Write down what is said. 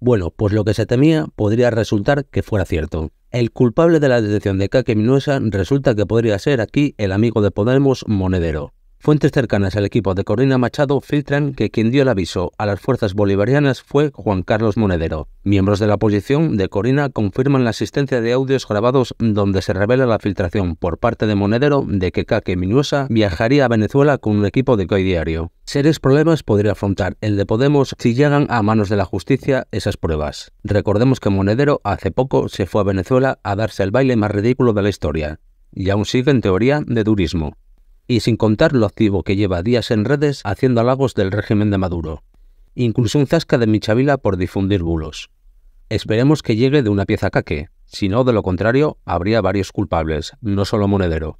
Bueno, pues lo que se temía podría resultar que fuera cierto. El culpable de la detección de Kake Minuesa resulta que podría ser aquí el amigo de Podemos Monedero. Fuentes cercanas al equipo de Corina Machado filtran que quien dio el aviso a las fuerzas bolivarianas fue Juan Carlos Monedero. Miembros de la oposición de Corina confirman la existencia de audios grabados donde se revela la filtración por parte de Monedero de que Kake Minuosa viajaría a Venezuela con un equipo de COI Diario. seres problemas podría afrontar el de Podemos si llegan a manos de la justicia esas pruebas. Recordemos que Monedero hace poco se fue a Venezuela a darse el baile más ridículo de la historia, y aún sigue en teoría de turismo y sin contar lo activo que lleva días en redes haciendo halagos del régimen de Maduro. Incluso un zasca de Michavila por difundir bulos. Esperemos que llegue de una pieza caque, si no, de lo contrario, habría varios culpables, no solo Monedero.